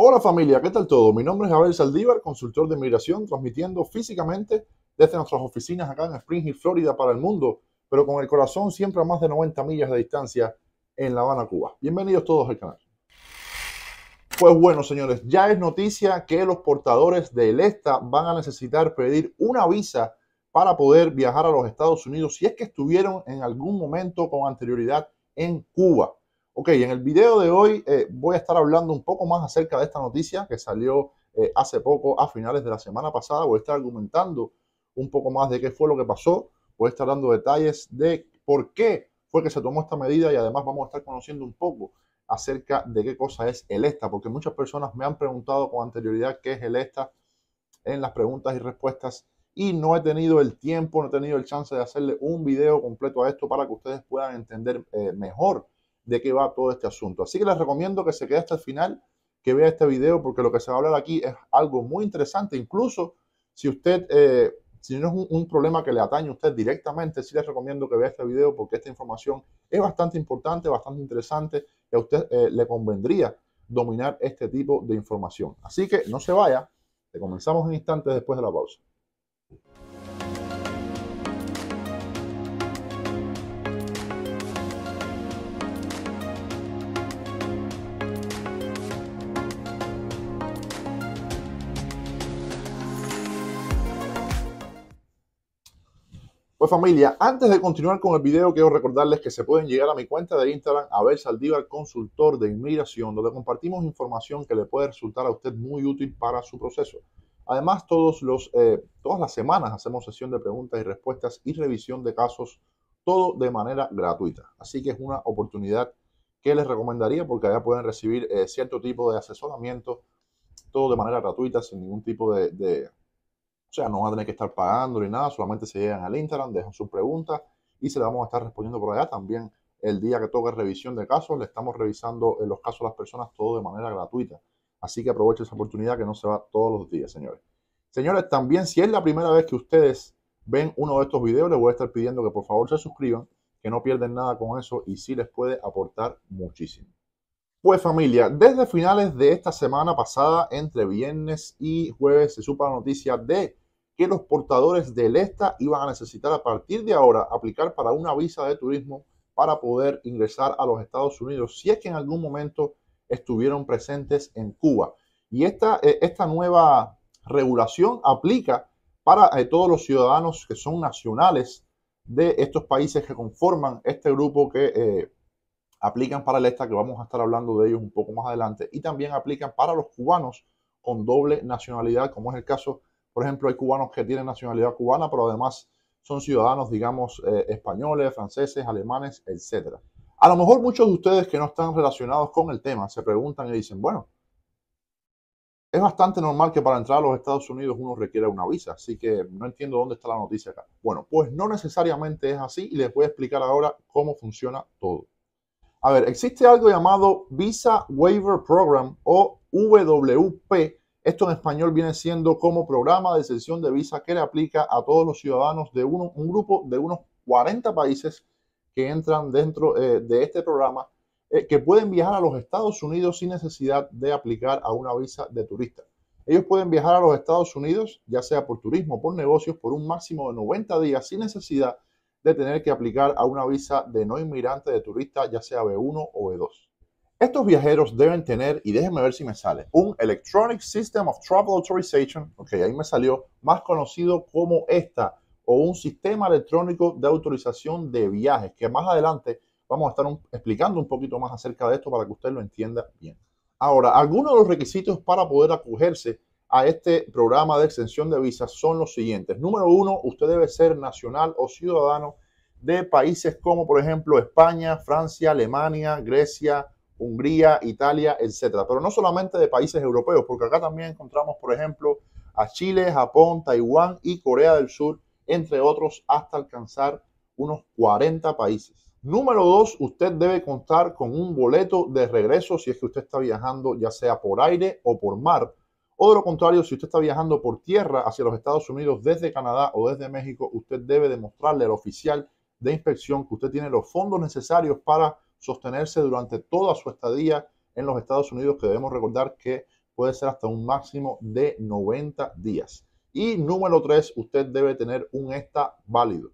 Hola familia, ¿qué tal todo? Mi nombre es Abel Saldívar, consultor de inmigración, transmitiendo físicamente desde nuestras oficinas acá en Spring Hill, Florida, para el mundo, pero con el corazón siempre a más de 90 millas de distancia en La Habana, Cuba. Bienvenidos todos al canal. Pues bueno, señores, ya es noticia que los portadores del ESTA van a necesitar pedir una visa para poder viajar a los Estados Unidos si es que estuvieron en algún momento con anterioridad en Cuba. Ok, en el video de hoy eh, voy a estar hablando un poco más acerca de esta noticia que salió eh, hace poco, a finales de la semana pasada. Voy a estar argumentando un poco más de qué fue lo que pasó. Voy a estar dando detalles de por qué fue que se tomó esta medida y además vamos a estar conociendo un poco acerca de qué cosa es el ESTA, porque muchas personas me han preguntado con anterioridad qué es el ESTA en las preguntas y respuestas y no he tenido el tiempo, no he tenido el chance de hacerle un video completo a esto para que ustedes puedan entender eh, mejor de qué va todo este asunto. Así que les recomiendo que se quede hasta el final, que vea este video, porque lo que se va a hablar aquí es algo muy interesante. Incluso si usted, eh, si no es un, problema que le atañe a usted directamente, sí les recomiendo que vea este video, porque esta información es bastante importante, bastante interesante, y a usted eh, le convendría dominar este tipo de información. Así que no se vaya, te comenzamos en instantes después de la pausa. familia, antes de continuar con el video, quiero recordarles que se pueden llegar a mi cuenta de Instagram, Abel Saldívar, consultor de inmigración, donde compartimos información que le puede resultar a usted muy útil para su proceso. Además, todos los, eh, todas las semanas hacemos sesión de preguntas y respuestas y revisión de casos, todo de manera gratuita. Así que es una oportunidad que les recomendaría porque allá pueden recibir eh, cierto tipo de asesoramiento, todo de manera gratuita, sin ningún tipo de o sea, no van a tener que estar pagando ni nada, solamente se llegan al Instagram, dejan sus preguntas y se la vamos a estar respondiendo por allá. También el día que toque revisión de casos, le estamos revisando en eh, los casos a las personas todo de manera gratuita. Así que aprovechen esa oportunidad que no se va todos los días, señores. Señores, también si es la primera vez que ustedes ven uno de estos videos, les voy a estar pidiendo que por favor se suscriban, que no pierden nada con eso y sí les puede aportar muchísimo. Pues familia, desde finales de esta semana pasada, entre viernes y jueves, se supo la noticia de que los portadores del ESTA iban a necesitar a partir de ahora aplicar para una visa de turismo para poder ingresar a los Estados Unidos si es que en algún momento estuvieron presentes en Cuba. Y esta, eh, esta nueva regulación aplica para eh, todos los ciudadanos que son nacionales de estos países que conforman este grupo que eh, aplican para el ESTA, que vamos a estar hablando de ellos un poco más adelante, y también aplican para los cubanos con doble nacionalidad, como es el caso, por ejemplo, hay cubanos que tienen nacionalidad cubana, pero además son ciudadanos, digamos, eh, españoles, franceses, alemanes, etc. A lo mejor muchos de ustedes que no están relacionados con el tema se preguntan y dicen, bueno, es bastante normal que para entrar a los Estados Unidos uno requiera una visa, así que no entiendo dónde está la noticia acá. Bueno, pues no necesariamente es así y les voy a explicar ahora cómo funciona todo. A ver, existe algo llamado Visa Waiver Program o WP. Esto en español viene siendo como programa de exención de visa que le aplica a todos los ciudadanos de uno, un grupo de unos 40 países que entran dentro eh, de este programa eh, que pueden viajar a los Estados Unidos sin necesidad de aplicar a una visa de turista. Ellos pueden viajar a los Estados Unidos, ya sea por turismo, por negocios, por un máximo de 90 días sin necesidad tener que aplicar a una visa de no inmigrante de turista, ya sea B1 o B2. Estos viajeros deben tener, y déjenme ver si me sale, un Electronic System of Travel Authorization, ok, ahí me salió, más conocido como esta, o un sistema electrónico de autorización de viajes, que más adelante vamos a estar explicando un poquito más acerca de esto para que usted lo entienda bien. Ahora, algunos de los requisitos para poder acogerse a este programa de exención de visas son los siguientes. Número uno, usted debe ser nacional o ciudadano de países como, por ejemplo, España, Francia, Alemania, Grecia, Hungría, Italia, etc. Pero no solamente de países europeos, porque acá también encontramos, por ejemplo, a Chile, Japón, Taiwán y Corea del Sur, entre otros, hasta alcanzar unos 40 países. Número dos, usted debe contar con un boleto de regreso si es que usted está viajando ya sea por aire o por mar o de lo contrario, si usted está viajando por tierra hacia los Estados Unidos desde Canadá o desde México, usted debe demostrarle al oficial de inspección que usted tiene los fondos necesarios para sostenerse durante toda su estadía en los Estados Unidos, que debemos recordar que puede ser hasta un máximo de 90 días. Y número tres, usted debe tener un ESTA válido.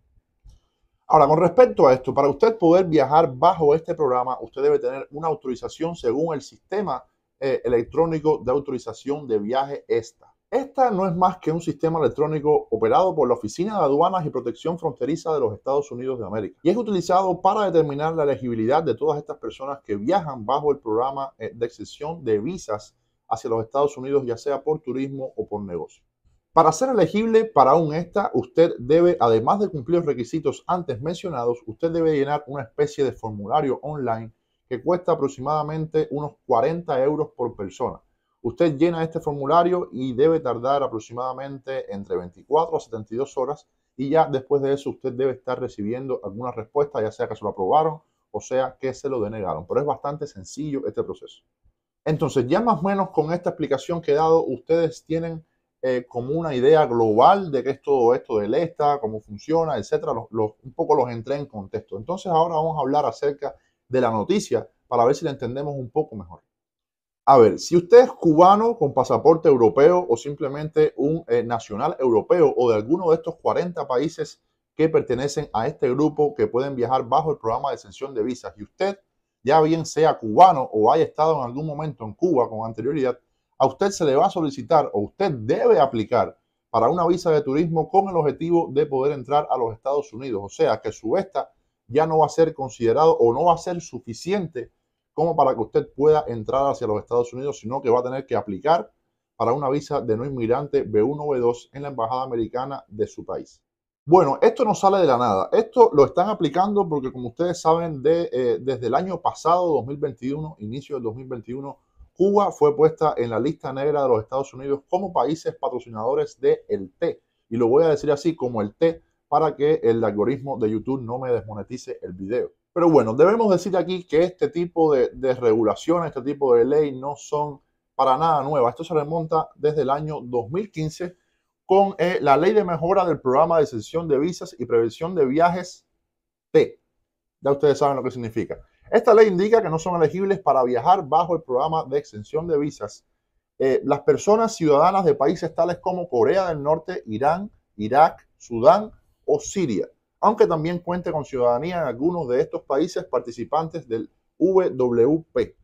Ahora, con respecto a esto, para usted poder viajar bajo este programa, usted debe tener una autorización según el sistema eh, electrónico de autorización de viaje ESTA. Esta no es más que un sistema electrónico operado por la Oficina de Aduanas y Protección Fronteriza de los Estados Unidos de América y es utilizado para determinar la elegibilidad de todas estas personas que viajan bajo el programa eh, de excepción de visas hacia los Estados Unidos, ya sea por turismo o por negocio. Para ser elegible para un ESTA, usted debe, además de cumplir los requisitos antes mencionados, usted debe llenar una especie de formulario online que cuesta aproximadamente unos 40 euros por persona. Usted llena este formulario y debe tardar aproximadamente entre 24 a 72 horas y ya después de eso usted debe estar recibiendo alguna respuesta, ya sea que se lo aprobaron o sea que se lo denegaron. Pero es bastante sencillo este proceso. Entonces, ya más o menos con esta explicación que he dado, ustedes tienen eh, como una idea global de qué es todo esto del ESTA, cómo funciona, etcétera. Los, un poco los entré en contexto. Entonces, ahora vamos a hablar acerca de la noticia para ver si la entendemos un poco mejor. A ver, si usted es cubano con pasaporte europeo o simplemente un eh, nacional europeo o de alguno de estos 40 países que pertenecen a este grupo que pueden viajar bajo el programa de exención de visas y usted ya bien sea cubano o haya estado en algún momento en Cuba con anterioridad, a usted se le va a solicitar o usted debe aplicar para una visa de turismo con el objetivo de poder entrar a los Estados Unidos. O sea que su esta ya no va a ser considerado o no va a ser suficiente como para que usted pueda entrar hacia los Estados Unidos, sino que va a tener que aplicar para una visa de no inmigrante B1-B2 en la Embajada Americana de su país. Bueno, esto no sale de la nada. Esto lo están aplicando porque, como ustedes saben, de, eh, desde el año pasado, 2021, inicio del 2021, Cuba fue puesta en la lista negra de los Estados Unidos como países patrocinadores del T. Y lo voy a decir así, como el T, para que el algoritmo de YouTube no me desmonetice el video. Pero bueno, debemos decir aquí que este tipo de, regulaciones, este tipo de ley no son para nada nuevas. Esto se remonta desde el año 2015 con eh, la ley de mejora del programa de exención de visas y prevención de viajes T. Ya ustedes saben lo que significa. Esta ley indica que no son elegibles para viajar bajo el programa de exención de visas eh, las personas ciudadanas de países tales como Corea del Norte, Irán, Irak, Sudán, o Siria, aunque también cuente con ciudadanía en algunos de estos países participantes del WWP.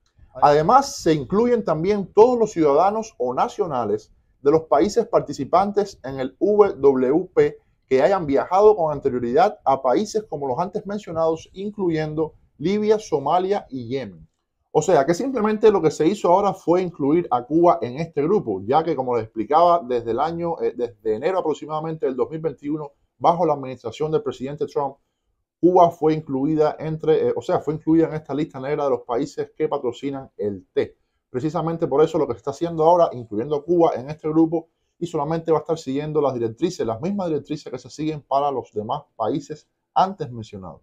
Además, se incluyen también todos los ciudadanos o nacionales de los países participantes en el WWP que hayan viajado con anterioridad a países como los antes mencionados, incluyendo Libia, Somalia y Yemen. O sea que simplemente lo que se hizo ahora fue incluir a Cuba en este grupo, ya que como les explicaba, desde el año, eh, desde enero aproximadamente del 2021, bajo la administración del presidente Trump, Cuba fue incluida entre, eh, o sea, fue incluida en esta lista negra de los países que patrocinan el té. Precisamente por eso lo que se está haciendo ahora, incluyendo a Cuba en este grupo, y solamente va a estar siguiendo las directrices, las mismas directrices que se siguen para los demás países antes mencionados.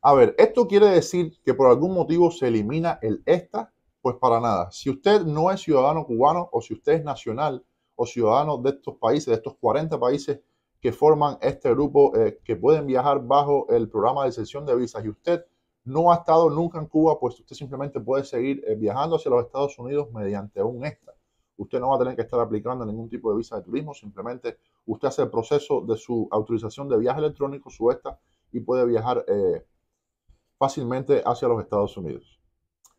A ver, ¿esto quiere decir que por algún motivo se elimina el esta? Pues para nada. Si usted no es ciudadano cubano o si usted es nacional o ciudadano de estos países, de estos 40 países que forman este grupo eh, que pueden viajar bajo el programa de exención de visas. Y usted no ha estado nunca en Cuba, pues usted simplemente puede seguir eh, viajando hacia los Estados Unidos mediante un ESTA. Usted no va a tener que estar aplicando ningún tipo de visa de turismo, simplemente usted hace el proceso de su autorización de viaje electrónico, su ESTA, y puede viajar eh, fácilmente hacia los Estados Unidos.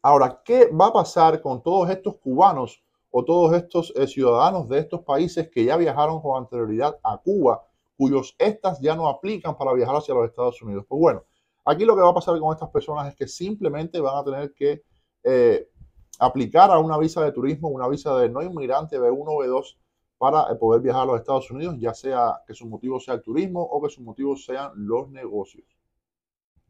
Ahora, ¿qué va a pasar con todos estos cubanos o todos estos ciudadanos de estos países que ya viajaron con anterioridad a Cuba cuyos estas ya no aplican para viajar hacia los Estados Unidos. Pues bueno, aquí lo que va a pasar con estas personas es que simplemente van a tener que eh, aplicar a una visa de turismo, una visa de no inmigrante B1 o B2 para eh, poder viajar a los Estados Unidos, ya sea que su motivo sea el turismo o que su motivo sean los negocios.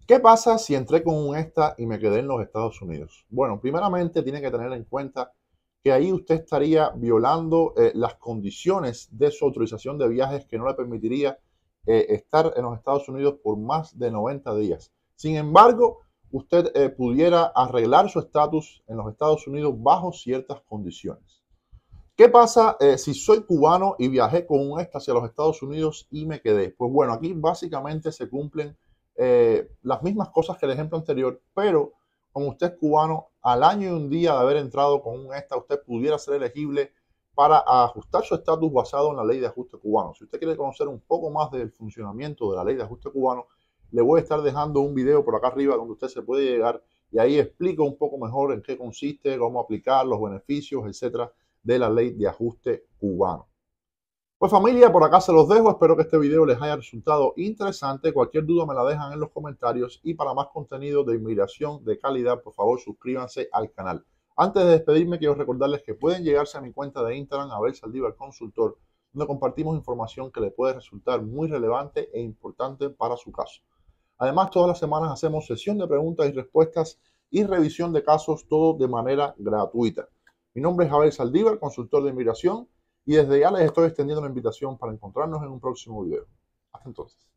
¿Qué pasa si entré con un ESTA y me quedé en los Estados Unidos? Bueno, primeramente tiene que tener en cuenta ahí usted estaría violando eh, las condiciones de su autorización de viajes que no le permitiría eh, estar en los Estados Unidos por más de 90 días. Sin embargo, usted eh, pudiera arreglar su estatus en los Estados Unidos bajo ciertas condiciones. ¿Qué pasa si soy cubano y viajé con un esta hacia los Estados Unidos y me quedé? Pues bueno, aquí básicamente se cumplen las mismas cosas que el ejemplo anterior, pero como usted es cubano, al año y un día de haber entrado con un ESTA, usted pudiera ser elegible para ajustar su estatus basado en la ley de ajuste cubano. Si usted quiere conocer un poco más del funcionamiento de la ley de ajuste cubano, le voy a estar dejando un video por acá arriba donde usted se puede llegar y ahí explico un poco mejor en qué consiste, cómo aplicar los beneficios, etcétera, de la ley de ajuste cubano. Pues familia, por acá se los dejo. Espero que este video les haya resultado interesante. Cualquier duda me la dejan en los comentarios. Y para más contenido de inmigración de calidad, por favor suscríbanse al canal. Antes de despedirme, quiero recordarles que pueden llegarse a mi cuenta de Instagram, Abel Saldívar Consultor, donde compartimos información que le puede resultar muy relevante e importante para su caso. Además, todas las semanas hacemos sesión de preguntas y respuestas y revisión de casos, todo de manera gratuita. Mi nombre es Abel Saldívar, consultor de inmigración. Y desde ya les estoy extendiendo la invitación para encontrarnos en un próximo video. Hasta entonces.